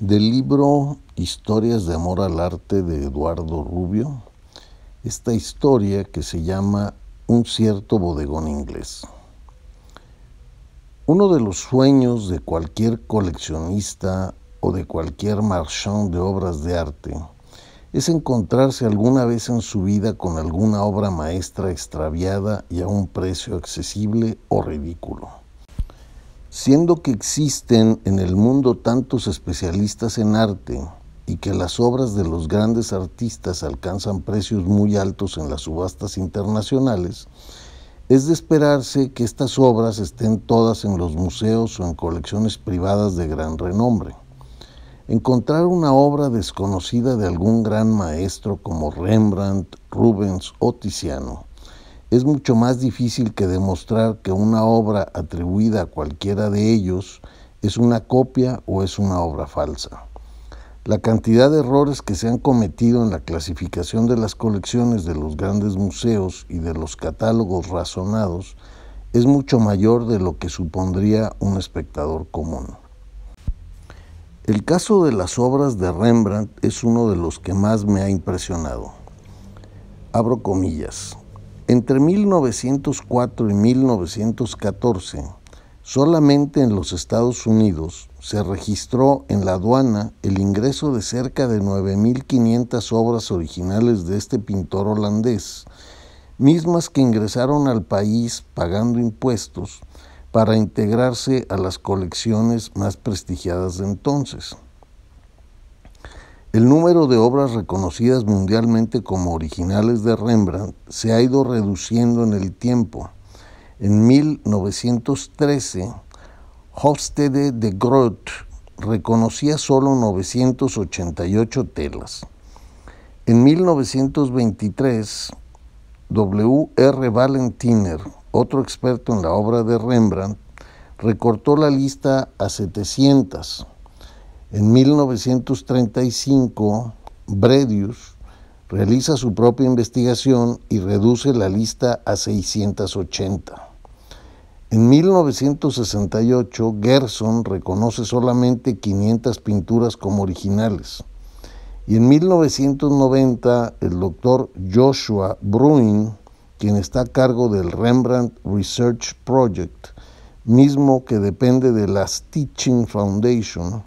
Del libro Historias de Amor al Arte de Eduardo Rubio, esta historia que se llama Un cierto bodegón inglés. Uno de los sueños de cualquier coleccionista o de cualquier marchón de obras de arte es encontrarse alguna vez en su vida con alguna obra maestra extraviada y a un precio accesible o ridículo siendo que existen en el mundo tantos especialistas en arte y que las obras de los grandes artistas alcanzan precios muy altos en las subastas internacionales, es de esperarse que estas obras estén todas en los museos o en colecciones privadas de gran renombre. Encontrar una obra desconocida de algún gran maestro como Rembrandt, Rubens o Tiziano es mucho más difícil que demostrar que una obra atribuida a cualquiera de ellos es una copia o es una obra falsa. La cantidad de errores que se han cometido en la clasificación de las colecciones de los grandes museos y de los catálogos razonados es mucho mayor de lo que supondría un espectador común. El caso de las obras de Rembrandt es uno de los que más me ha impresionado. Abro comillas. Entre 1904 y 1914, solamente en los Estados Unidos se registró en la aduana el ingreso de cerca de 9.500 obras originales de este pintor holandés, mismas que ingresaron al país pagando impuestos para integrarse a las colecciones más prestigiadas de entonces. El número de obras reconocidas mundialmente como originales de Rembrandt se ha ido reduciendo en el tiempo. En 1913, Hofstede de Groot reconocía solo 988 telas. En 1923, W. R. Valentiner, otro experto en la obra de Rembrandt, recortó la lista a 700 en 1935, Bredius realiza su propia investigación y reduce la lista a 680. En 1968, Gerson reconoce solamente 500 pinturas como originales. Y en 1990, el doctor Joshua Bruin, quien está a cargo del Rembrandt Research Project, mismo que depende de la Stitching Foundation,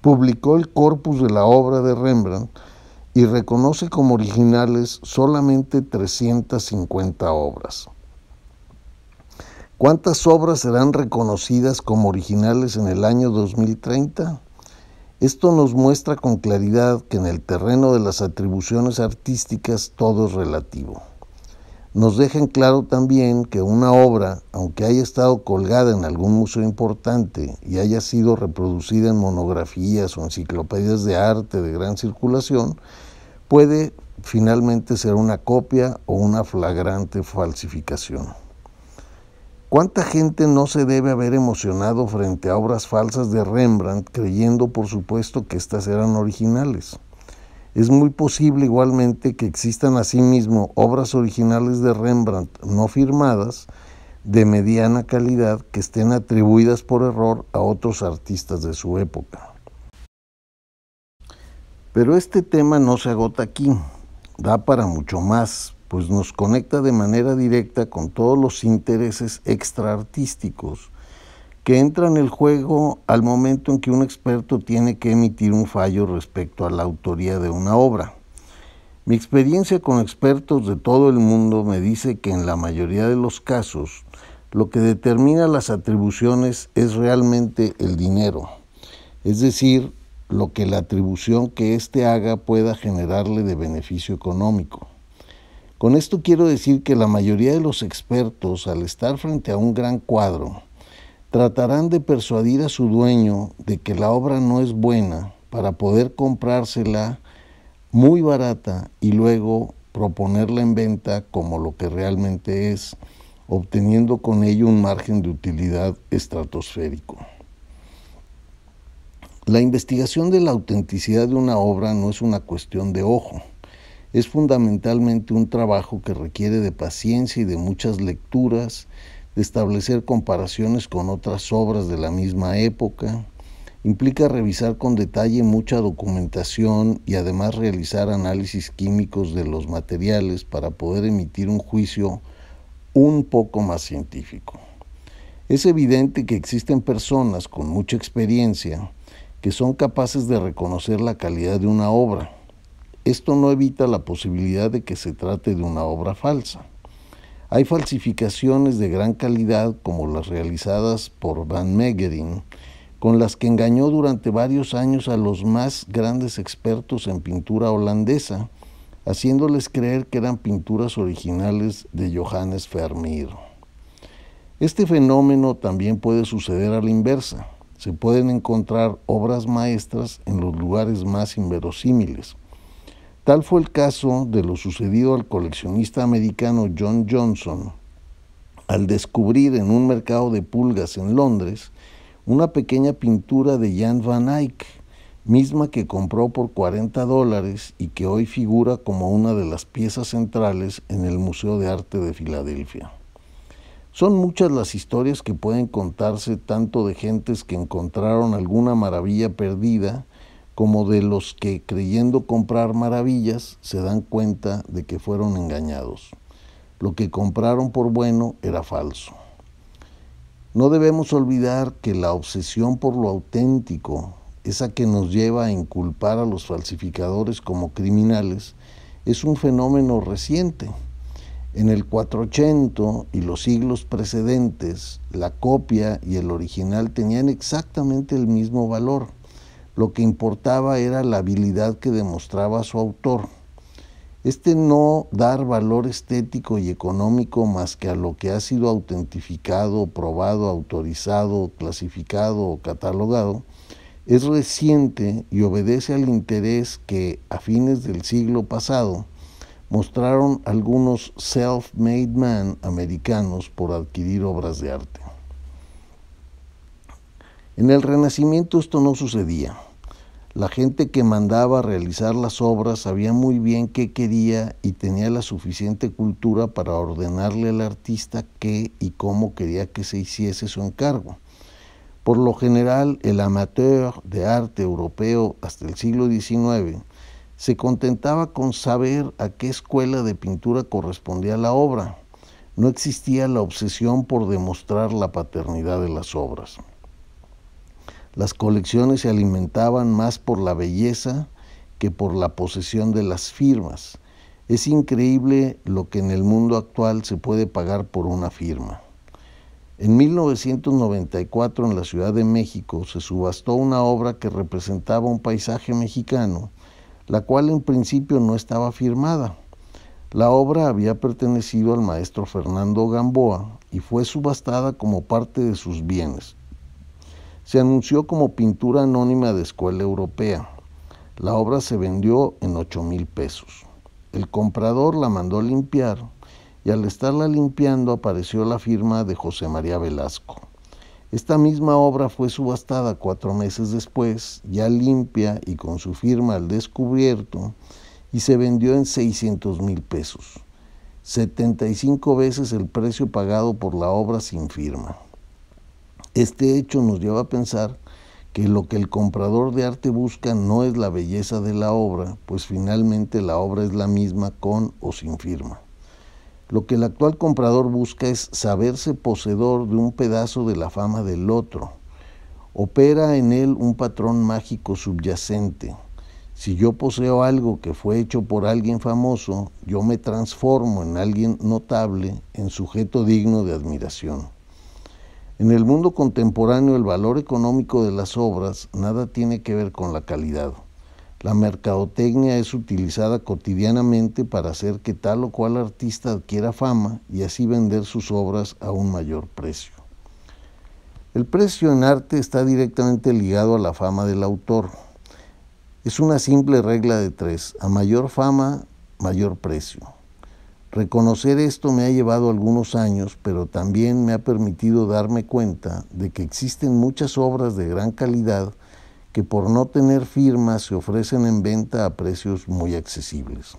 publicó el corpus de la obra de Rembrandt y reconoce como originales solamente 350 obras. ¿Cuántas obras serán reconocidas como originales en el año 2030? Esto nos muestra con claridad que en el terreno de las atribuciones artísticas todo es relativo nos dejan claro también que una obra, aunque haya estado colgada en algún museo importante y haya sido reproducida en monografías o enciclopedias de arte de gran circulación, puede finalmente ser una copia o una flagrante falsificación. ¿Cuánta gente no se debe haber emocionado frente a obras falsas de Rembrandt creyendo por supuesto que éstas eran originales? Es muy posible igualmente que existan asimismo obras originales de Rembrandt no firmadas de mediana calidad que estén atribuidas por error a otros artistas de su época. Pero este tema no se agota aquí, da para mucho más, pues nos conecta de manera directa con todos los intereses extraartísticos que entra en el juego al momento en que un experto tiene que emitir un fallo respecto a la autoría de una obra. Mi experiencia con expertos de todo el mundo me dice que en la mayoría de los casos lo que determina las atribuciones es realmente el dinero, es decir, lo que la atribución que éste haga pueda generarle de beneficio económico. Con esto quiero decir que la mayoría de los expertos, al estar frente a un gran cuadro, tratarán de persuadir a su dueño de que la obra no es buena para poder comprársela muy barata y luego proponerla en venta como lo que realmente es, obteniendo con ello un margen de utilidad estratosférico. La investigación de la autenticidad de una obra no es una cuestión de ojo, es fundamentalmente un trabajo que requiere de paciencia y de muchas lecturas, establecer comparaciones con otras obras de la misma época, implica revisar con detalle mucha documentación y además realizar análisis químicos de los materiales para poder emitir un juicio un poco más científico. Es evidente que existen personas con mucha experiencia que son capaces de reconocer la calidad de una obra. Esto no evita la posibilidad de que se trate de una obra falsa. Hay falsificaciones de gran calidad como las realizadas por Van Meegeren, con las que engañó durante varios años a los más grandes expertos en pintura holandesa, haciéndoles creer que eran pinturas originales de Johannes Vermeer. Este fenómeno también puede suceder a la inversa. Se pueden encontrar obras maestras en los lugares más inverosímiles, Tal fue el caso de lo sucedido al coleccionista americano John Johnson al descubrir en un mercado de pulgas en Londres una pequeña pintura de Jan van Eyck, misma que compró por 40 dólares y que hoy figura como una de las piezas centrales en el Museo de Arte de Filadelfia. Son muchas las historias que pueden contarse tanto de gentes que encontraron alguna maravilla perdida, como de los que creyendo comprar maravillas se dan cuenta de que fueron engañados. Lo que compraron por bueno era falso. No debemos olvidar que la obsesión por lo auténtico, esa que nos lleva a inculpar a los falsificadores como criminales, es un fenómeno reciente. En el 480 y los siglos precedentes, la copia y el original tenían exactamente el mismo valor. Lo que importaba era la habilidad que demostraba su autor. Este no dar valor estético y económico más que a lo que ha sido autentificado, probado, autorizado, clasificado o catalogado, es reciente y obedece al interés que a fines del siglo pasado mostraron algunos self-made man americanos por adquirir obras de arte. En el Renacimiento esto no sucedía. La gente que mandaba realizar las obras sabía muy bien qué quería y tenía la suficiente cultura para ordenarle al artista qué y cómo quería que se hiciese su encargo. Por lo general, el amateur de arte europeo hasta el siglo XIX se contentaba con saber a qué escuela de pintura correspondía la obra. No existía la obsesión por demostrar la paternidad de las obras. Las colecciones se alimentaban más por la belleza que por la posesión de las firmas. Es increíble lo que en el mundo actual se puede pagar por una firma. En 1994 en la Ciudad de México se subastó una obra que representaba un paisaje mexicano, la cual en principio no estaba firmada. La obra había pertenecido al maestro Fernando Gamboa y fue subastada como parte de sus bienes se anunció como pintura anónima de escuela europea. La obra se vendió en 8 mil pesos. El comprador la mandó limpiar y al estarla limpiando apareció la firma de José María Velasco. Esta misma obra fue subastada cuatro meses después, ya limpia y con su firma al descubierto, y se vendió en 600 mil pesos, 75 veces el precio pagado por la obra sin firma. Este hecho nos lleva a pensar que lo que el comprador de arte busca no es la belleza de la obra, pues finalmente la obra es la misma con o sin firma. Lo que el actual comprador busca es saberse poseedor de un pedazo de la fama del otro. Opera en él un patrón mágico subyacente. Si yo poseo algo que fue hecho por alguien famoso, yo me transformo en alguien notable, en sujeto digno de admiración. En el mundo contemporáneo el valor económico de las obras nada tiene que ver con la calidad. La mercadotecnia es utilizada cotidianamente para hacer que tal o cual artista adquiera fama y así vender sus obras a un mayor precio. El precio en arte está directamente ligado a la fama del autor. Es una simple regla de tres. A mayor fama, mayor precio. Reconocer esto me ha llevado algunos años, pero también me ha permitido darme cuenta de que existen muchas obras de gran calidad que por no tener firma se ofrecen en venta a precios muy accesibles.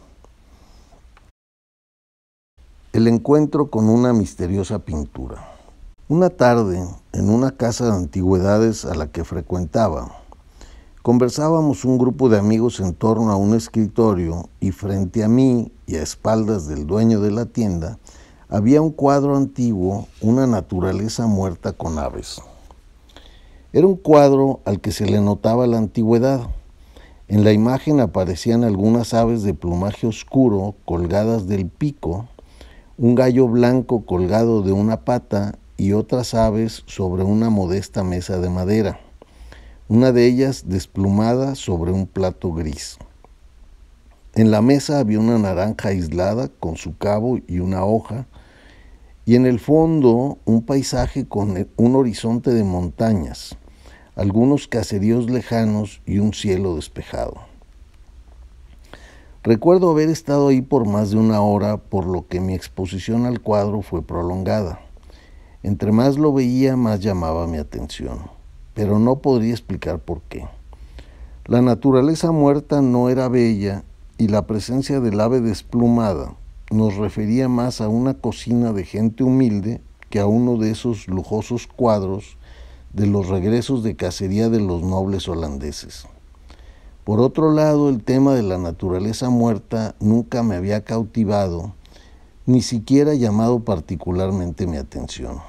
El encuentro con una misteriosa pintura. Una tarde, en una casa de antigüedades a la que frecuentaba, Conversábamos un grupo de amigos en torno a un escritorio y frente a mí y a espaldas del dueño de la tienda había un cuadro antiguo, una naturaleza muerta con aves. Era un cuadro al que se le notaba la antigüedad. En la imagen aparecían algunas aves de plumaje oscuro colgadas del pico, un gallo blanco colgado de una pata y otras aves sobre una modesta mesa de madera una de ellas desplumada sobre un plato gris. En la mesa había una naranja aislada con su cabo y una hoja, y en el fondo un paisaje con e, un horizonte de montañas, algunos caseríos lejanos y un cielo despejado. Recuerdo haber estado ahí por más de una hora, por lo que mi exposición al cuadro fue prolongada. Entre más lo veía, más llamaba mi atención pero no podría explicar por qué. La naturaleza muerta no era bella y la presencia del ave desplumada nos refería más a una cocina de gente humilde que a uno de esos lujosos cuadros de los regresos de cacería de los nobles holandeses. Por otro lado, el tema de la naturaleza muerta nunca me había cautivado, ni siquiera llamado particularmente mi atención.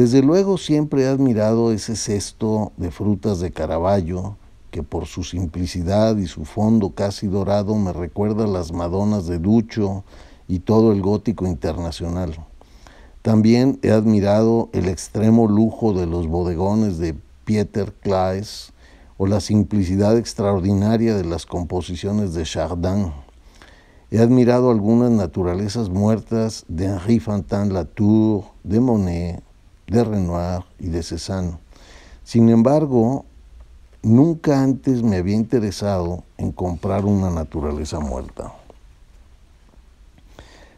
Desde luego siempre he admirado ese cesto de frutas de caraballo que por su simplicidad y su fondo casi dorado me recuerda las Madonas de Ducho y todo el gótico internacional. También he admirado el extremo lujo de los bodegones de Pieter Claes o la simplicidad extraordinaria de las composiciones de Chardin. He admirado algunas naturalezas muertas de Henri Fantin Latour, de Monet, de Renoir y de Cézanne. Sin embargo, nunca antes me había interesado en comprar una naturaleza muerta.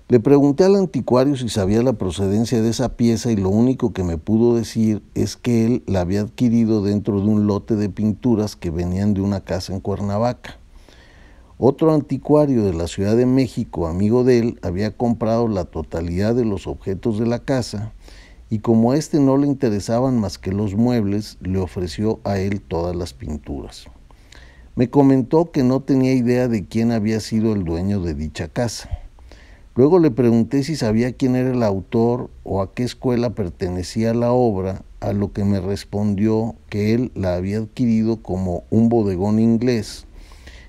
Le pregunté al anticuario si sabía la procedencia de esa pieza y lo único que me pudo decir es que él la había adquirido dentro de un lote de pinturas que venían de una casa en Cuernavaca. Otro anticuario de la Ciudad de México, amigo de él, había comprado la totalidad de los objetos de la casa y como a este no le interesaban más que los muebles, le ofreció a él todas las pinturas. Me comentó que no tenía idea de quién había sido el dueño de dicha casa. Luego le pregunté si sabía quién era el autor o a qué escuela pertenecía la obra, a lo que me respondió que él la había adquirido como un bodegón inglés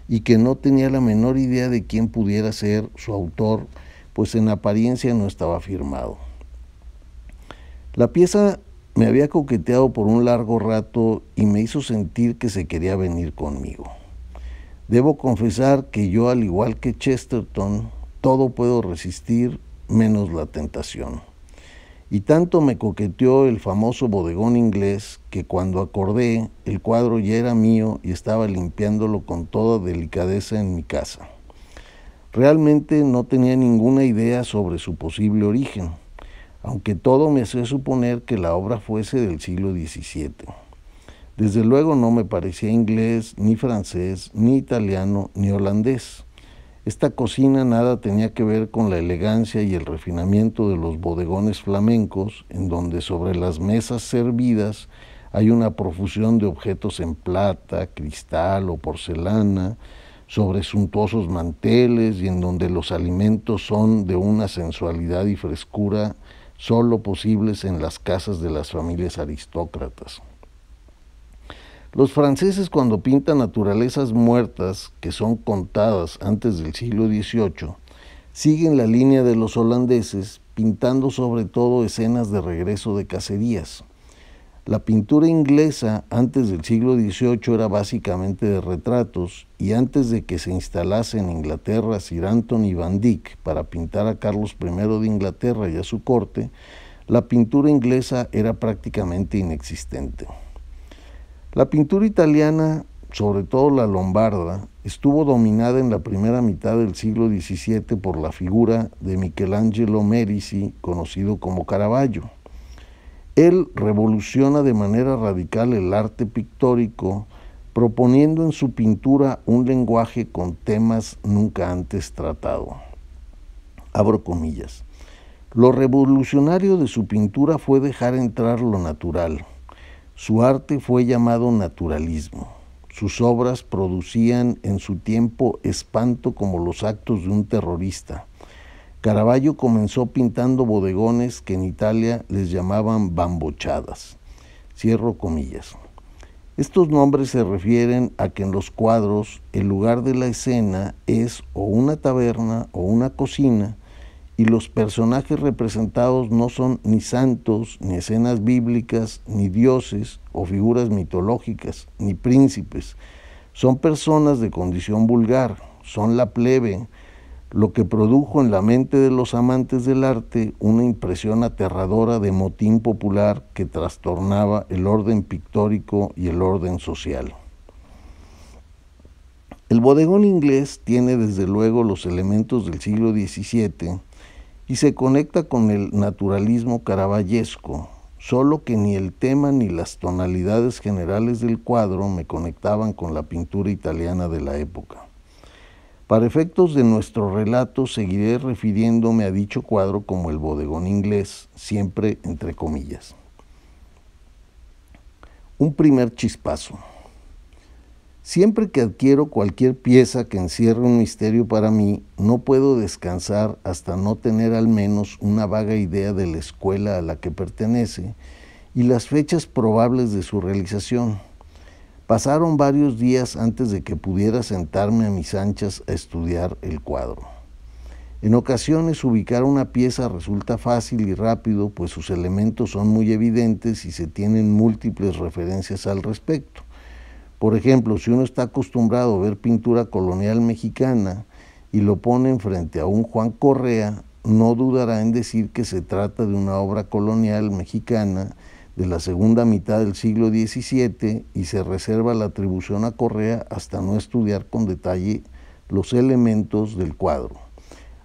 y que no tenía la menor idea de quién pudiera ser su autor, pues en apariencia no estaba firmado. La pieza me había coqueteado por un largo rato y me hizo sentir que se quería venir conmigo. Debo confesar que yo, al igual que Chesterton, todo puedo resistir menos la tentación. Y tanto me coqueteó el famoso bodegón inglés que cuando acordé el cuadro ya era mío y estaba limpiándolo con toda delicadeza en mi casa. Realmente no tenía ninguna idea sobre su posible origen aunque todo me hace suponer que la obra fuese del siglo XVII. Desde luego no me parecía inglés, ni francés, ni italiano, ni holandés. Esta cocina nada tenía que ver con la elegancia y el refinamiento de los bodegones flamencos, en donde sobre las mesas servidas hay una profusión de objetos en plata, cristal o porcelana, sobre suntuosos manteles y en donde los alimentos son de una sensualidad y frescura solo posibles en las casas de las familias aristócratas. Los franceses cuando pintan naturalezas muertas, que son contadas antes del siglo XVIII, siguen la línea de los holandeses, pintando sobre todo escenas de regreso de cacerías. La pintura inglesa antes del siglo XVIII era básicamente de retratos y antes de que se instalase en Inglaterra Sir Anthony Van Dyck para pintar a Carlos I de Inglaterra y a su corte, la pintura inglesa era prácticamente inexistente. La pintura italiana, sobre todo la lombarda, estuvo dominada en la primera mitad del siglo XVII por la figura de Michelangelo Merisi, conocido como Caravaggio. Él revoluciona de manera radical el arte pictórico, proponiendo en su pintura un lenguaje con temas nunca antes tratado. Abro comillas. Lo revolucionario de su pintura fue dejar entrar lo natural. Su arte fue llamado naturalismo. Sus obras producían en su tiempo espanto como los actos de un terrorista. Caravaggio comenzó pintando bodegones que en Italia les llamaban bambochadas. Cierro comillas. Estos nombres se refieren a que en los cuadros el lugar de la escena es o una taberna o una cocina y los personajes representados no son ni santos, ni escenas bíblicas, ni dioses o figuras mitológicas, ni príncipes. Son personas de condición vulgar, son la plebe, lo que produjo en la mente de los amantes del arte una impresión aterradora de motín popular que trastornaba el orden pictórico y el orden social. El bodegón inglés tiene desde luego los elementos del siglo XVII y se conecta con el naturalismo caraballesco, solo que ni el tema ni las tonalidades generales del cuadro me conectaban con la pintura italiana de la época. Para efectos de nuestro relato seguiré refiriéndome a dicho cuadro como el bodegón inglés, siempre entre comillas. Un primer chispazo. Siempre que adquiero cualquier pieza que encierre un misterio para mí, no puedo descansar hasta no tener al menos una vaga idea de la escuela a la que pertenece y las fechas probables de su realización Pasaron varios días antes de que pudiera sentarme a mis anchas a estudiar el cuadro. En ocasiones ubicar una pieza resulta fácil y rápido, pues sus elementos son muy evidentes y se tienen múltiples referencias al respecto. Por ejemplo, si uno está acostumbrado a ver pintura colonial mexicana y lo pone frente a un Juan Correa, no dudará en decir que se trata de una obra colonial mexicana de la segunda mitad del siglo XVII y se reserva la atribución a Correa hasta no estudiar con detalle los elementos del cuadro.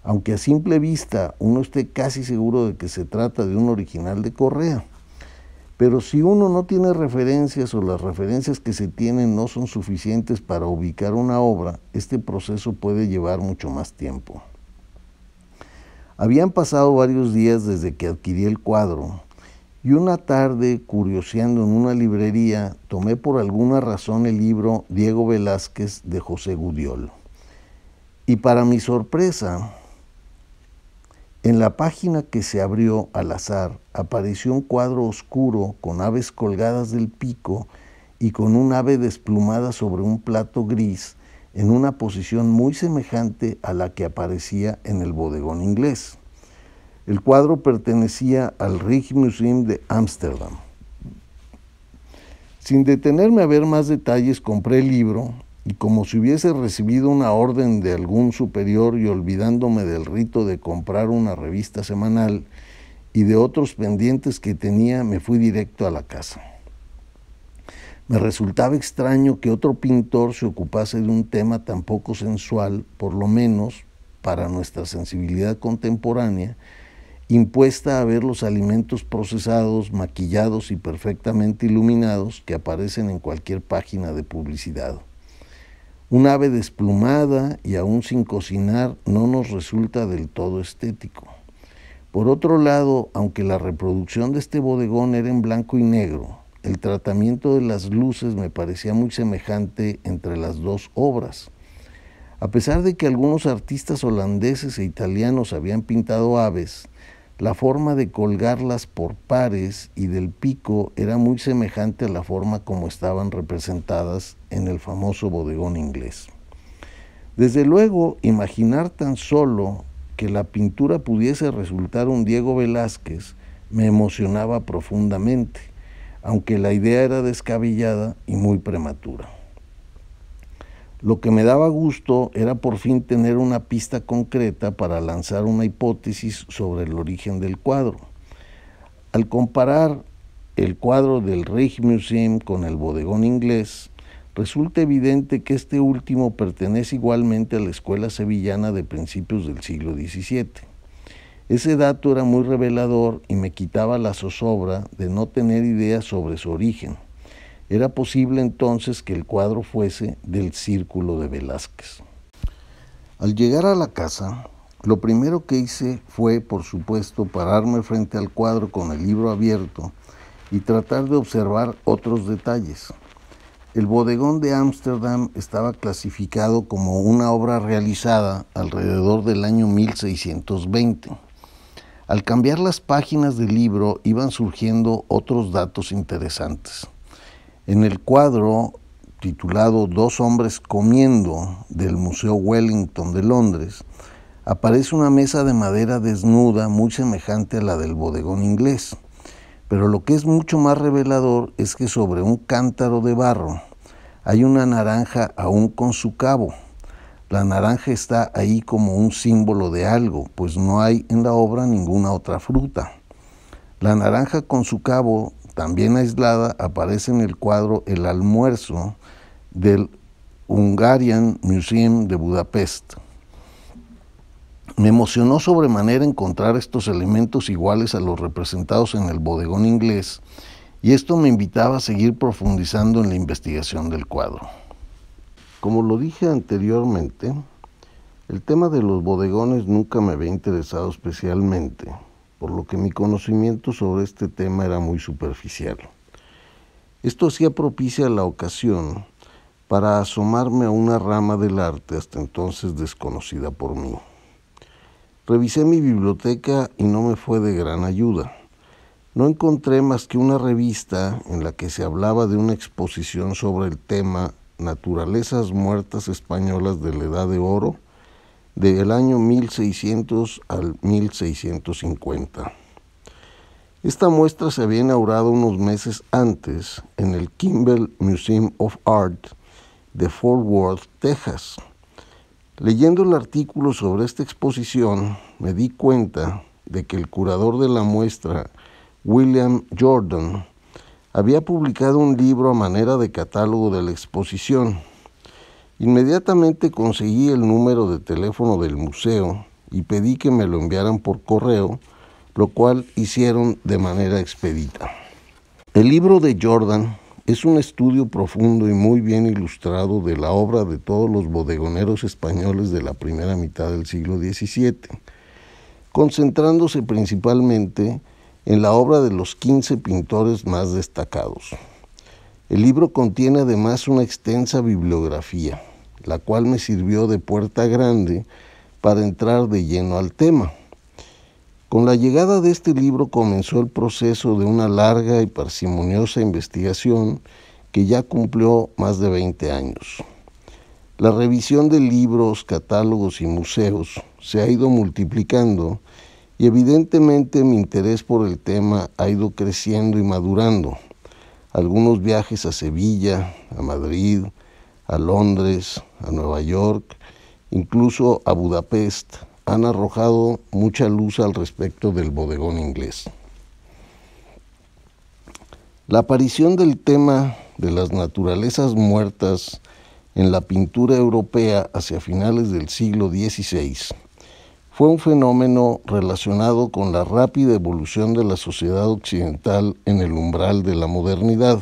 Aunque a simple vista uno esté casi seguro de que se trata de un original de Correa, pero si uno no tiene referencias o las referencias que se tienen no son suficientes para ubicar una obra, este proceso puede llevar mucho más tiempo. Habían pasado varios días desde que adquirí el cuadro y una tarde, curioseando en una librería, tomé por alguna razón el libro Diego Velázquez de José Gudiol. Y para mi sorpresa, en la página que se abrió al azar apareció un cuadro oscuro con aves colgadas del pico y con un ave desplumada sobre un plato gris en una posición muy semejante a la que aparecía en el bodegón inglés. El cuadro pertenecía al Rijksmuseum de Ámsterdam. Sin detenerme a ver más detalles, compré el libro y como si hubiese recibido una orden de algún superior y olvidándome del rito de comprar una revista semanal y de otros pendientes que tenía, me fui directo a la casa. Me resultaba extraño que otro pintor se ocupase de un tema tan poco sensual, por lo menos para nuestra sensibilidad contemporánea, impuesta a ver los alimentos procesados, maquillados y perfectamente iluminados que aparecen en cualquier página de publicidad. Un ave desplumada y aún sin cocinar no nos resulta del todo estético. Por otro lado, aunque la reproducción de este bodegón era en blanco y negro, el tratamiento de las luces me parecía muy semejante entre las dos obras. A pesar de que algunos artistas holandeses e italianos habían pintado aves, la forma de colgarlas por pares y del pico era muy semejante a la forma como estaban representadas en el famoso bodegón inglés. Desde luego, imaginar tan solo que la pintura pudiese resultar un Diego Velázquez me emocionaba profundamente, aunque la idea era descabellada y muy prematura. Lo que me daba gusto era por fin tener una pista concreta para lanzar una hipótesis sobre el origen del cuadro. Al comparar el cuadro del Reich con el bodegón inglés, resulta evidente que este último pertenece igualmente a la escuela sevillana de principios del siglo XVII. Ese dato era muy revelador y me quitaba la zozobra de no tener idea sobre su origen. Era posible entonces que el cuadro fuese del círculo de Velázquez. Al llegar a la casa, lo primero que hice fue, por supuesto, pararme frente al cuadro con el libro abierto y tratar de observar otros detalles. El bodegón de Ámsterdam estaba clasificado como una obra realizada alrededor del año 1620. Al cambiar las páginas del libro iban surgiendo otros datos interesantes. En el cuadro titulado Dos hombres comiendo del Museo Wellington de Londres, aparece una mesa de madera desnuda muy semejante a la del bodegón inglés. Pero lo que es mucho más revelador es que sobre un cántaro de barro hay una naranja aún con su cabo. La naranja está ahí como un símbolo de algo, pues no hay en la obra ninguna otra fruta. La naranja con su cabo también aislada, aparece en el cuadro El almuerzo del Hungarian Museum de Budapest. Me emocionó sobremanera encontrar estos elementos iguales a los representados en el bodegón inglés y esto me invitaba a seguir profundizando en la investigación del cuadro. Como lo dije anteriormente, el tema de los bodegones nunca me había interesado especialmente por lo que mi conocimiento sobre este tema era muy superficial. Esto hacía propicia la ocasión para asomarme a una rama del arte hasta entonces desconocida por mí. Revisé mi biblioteca y no me fue de gran ayuda. No encontré más que una revista en la que se hablaba de una exposición sobre el tema Naturalezas Muertas Españolas de la Edad de Oro del año 1600 al 1650. Esta muestra se había inaugurado unos meses antes en el Kimball Museum of Art de Fort Worth, Texas. Leyendo el artículo sobre esta exposición, me di cuenta de que el curador de la muestra, William Jordan, había publicado un libro a manera de catálogo de la exposición Inmediatamente conseguí el número de teléfono del museo y pedí que me lo enviaran por correo, lo cual hicieron de manera expedita. El libro de Jordan es un estudio profundo y muy bien ilustrado de la obra de todos los bodegoneros españoles de la primera mitad del siglo XVII, concentrándose principalmente en la obra de los 15 pintores más destacados. El libro contiene además una extensa bibliografía la cual me sirvió de puerta grande para entrar de lleno al tema. Con la llegada de este libro comenzó el proceso de una larga y parsimoniosa investigación que ya cumplió más de 20 años. La revisión de libros, catálogos y museos se ha ido multiplicando y evidentemente mi interés por el tema ha ido creciendo y madurando. Algunos viajes a Sevilla, a Madrid, a Londres, a Nueva York, incluso a Budapest, han arrojado mucha luz al respecto del bodegón inglés. La aparición del tema de las naturalezas muertas en la pintura europea hacia finales del siglo XVI fue un fenómeno relacionado con la rápida evolución de la sociedad occidental en el umbral de la modernidad.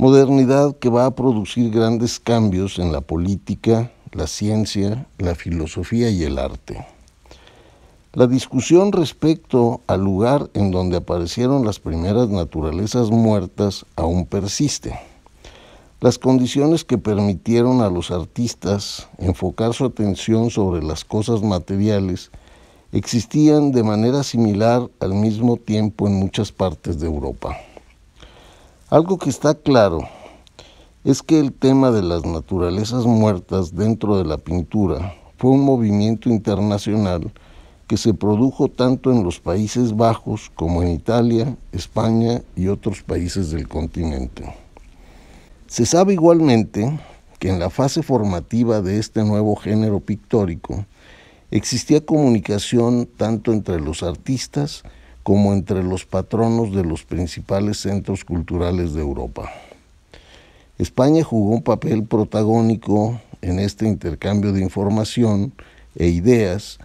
Modernidad que va a producir grandes cambios en la política, la ciencia, la filosofía y el arte. La discusión respecto al lugar en donde aparecieron las primeras naturalezas muertas aún persiste. Las condiciones que permitieron a los artistas enfocar su atención sobre las cosas materiales existían de manera similar al mismo tiempo en muchas partes de Europa. Algo que está claro es que el tema de las naturalezas muertas dentro de la pintura fue un movimiento internacional que se produjo tanto en los Países Bajos como en Italia, España y otros países del continente. Se sabe igualmente que en la fase formativa de este nuevo género pictórico existía comunicación tanto entre los artistas como entre los patronos de los principales centros culturales de Europa. España jugó un papel protagónico en este intercambio de información e ideas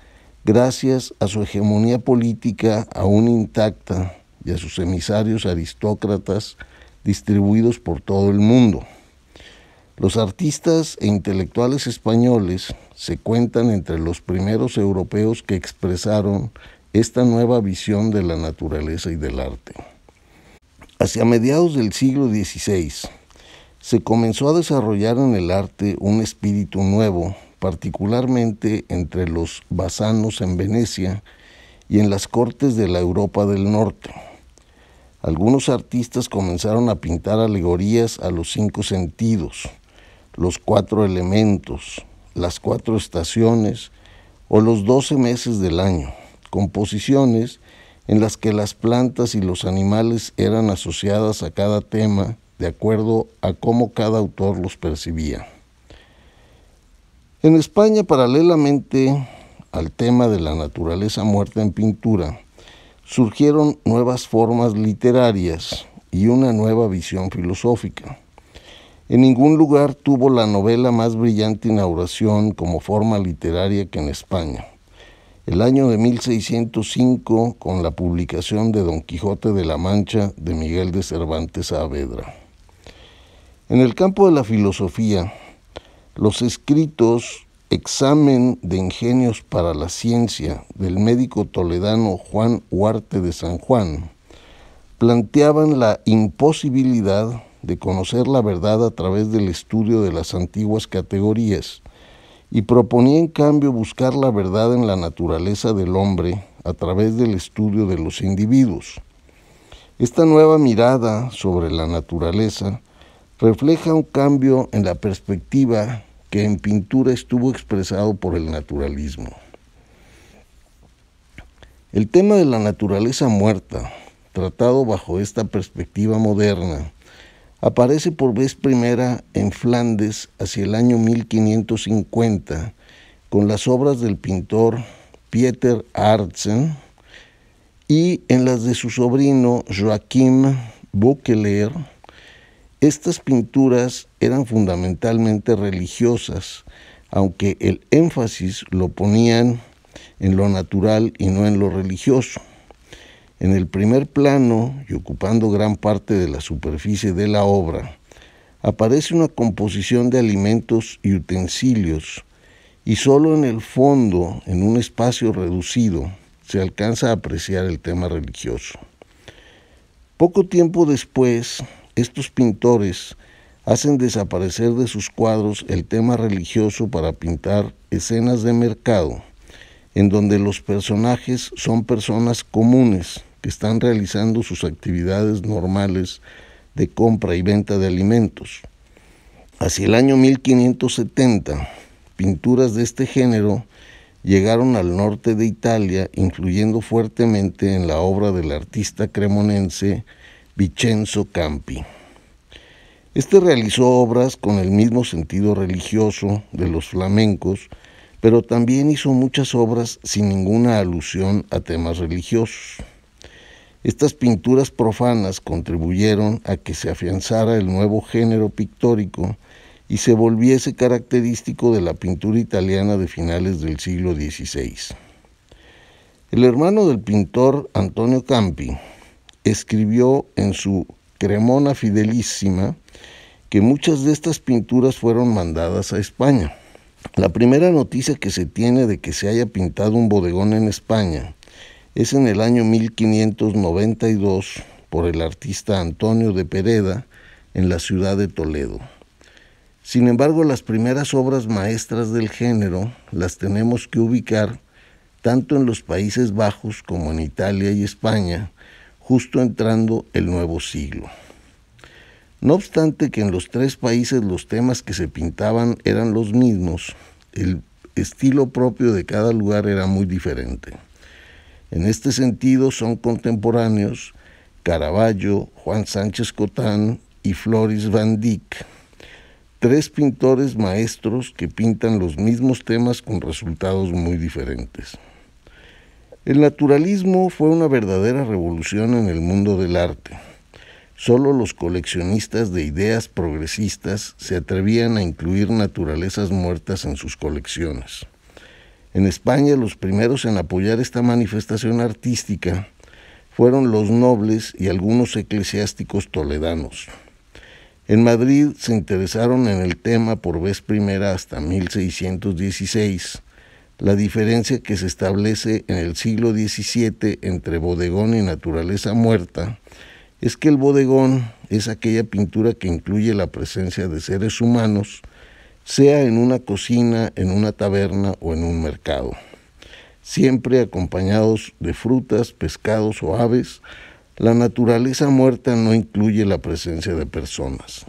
gracias a su hegemonía política aún intacta y a sus emisarios aristócratas distribuidos por todo el mundo. Los artistas e intelectuales españoles se cuentan entre los primeros europeos que expresaron esta nueva visión de la naturaleza y del arte. Hacia mediados del siglo XVI se comenzó a desarrollar en el arte un espíritu nuevo, particularmente entre los basanos en Venecia y en las cortes de la Europa del Norte. Algunos artistas comenzaron a pintar alegorías a los cinco sentidos, los cuatro elementos, las cuatro estaciones o los doce meses del año composiciones en las que las plantas y los animales eran asociadas a cada tema de acuerdo a cómo cada autor los percibía. En España, paralelamente al tema de la naturaleza muerta en pintura, surgieron nuevas formas literarias y una nueva visión filosófica. En ningún lugar tuvo la novela más brillante inauguración como forma literaria que en España. El año de 1605 con la publicación de Don Quijote de la Mancha de Miguel de Cervantes Saavedra. En el campo de la filosofía, los escritos Examen de Ingenios para la Ciencia del médico toledano Juan Huarte de San Juan planteaban la imposibilidad de conocer la verdad a través del estudio de las antiguas categorías, y proponía en cambio buscar la verdad en la naturaleza del hombre a través del estudio de los individuos. Esta nueva mirada sobre la naturaleza refleja un cambio en la perspectiva que en pintura estuvo expresado por el naturalismo. El tema de la naturaleza muerta, tratado bajo esta perspectiva moderna, aparece por vez primera en Flandes hacia el año 1550 con las obras del pintor Pieter Artsen y en las de su sobrino Joachim Bouqueler. Estas pinturas eran fundamentalmente religiosas, aunque el énfasis lo ponían en lo natural y no en lo religioso. En el primer plano, y ocupando gran parte de la superficie de la obra, aparece una composición de alimentos y utensilios, y solo en el fondo, en un espacio reducido, se alcanza a apreciar el tema religioso. Poco tiempo después, estos pintores hacen desaparecer de sus cuadros el tema religioso para pintar escenas de mercado, en donde los personajes son personas comunes, que están realizando sus actividades normales de compra y venta de alimentos. Hacia el año 1570, pinturas de este género llegaron al norte de Italia, influyendo fuertemente en la obra del artista cremonense Vincenzo Campi. Este realizó obras con el mismo sentido religioso de los flamencos, pero también hizo muchas obras sin ninguna alusión a temas religiosos. Estas pinturas profanas contribuyeron a que se afianzara el nuevo género pictórico y se volviese característico de la pintura italiana de finales del siglo XVI. El hermano del pintor Antonio Campi escribió en su Cremona Fidelísima que muchas de estas pinturas fueron mandadas a España. La primera noticia que se tiene de que se haya pintado un bodegón en España es en el año 1592 por el artista Antonio de Pereda en la ciudad de Toledo. Sin embargo, las primeras obras maestras del género las tenemos que ubicar tanto en los Países Bajos como en Italia y España, justo entrando el nuevo siglo. No obstante que en los tres países los temas que se pintaban eran los mismos, el estilo propio de cada lugar era muy diferente. En este sentido son contemporáneos Caravaggio, Juan Sánchez Cotán y Floris van Dyck, tres pintores maestros que pintan los mismos temas con resultados muy diferentes. El naturalismo fue una verdadera revolución en el mundo del arte. Solo los coleccionistas de ideas progresistas se atrevían a incluir naturalezas muertas en sus colecciones. En España los primeros en apoyar esta manifestación artística fueron los nobles y algunos eclesiásticos toledanos. En Madrid se interesaron en el tema por vez primera hasta 1616, la diferencia que se establece en el siglo XVII entre bodegón y naturaleza muerta es que el bodegón es aquella pintura que incluye la presencia de seres humanos sea en una cocina, en una taberna o en un mercado, siempre acompañados de frutas, pescados o aves, la naturaleza muerta no incluye la presencia de personas.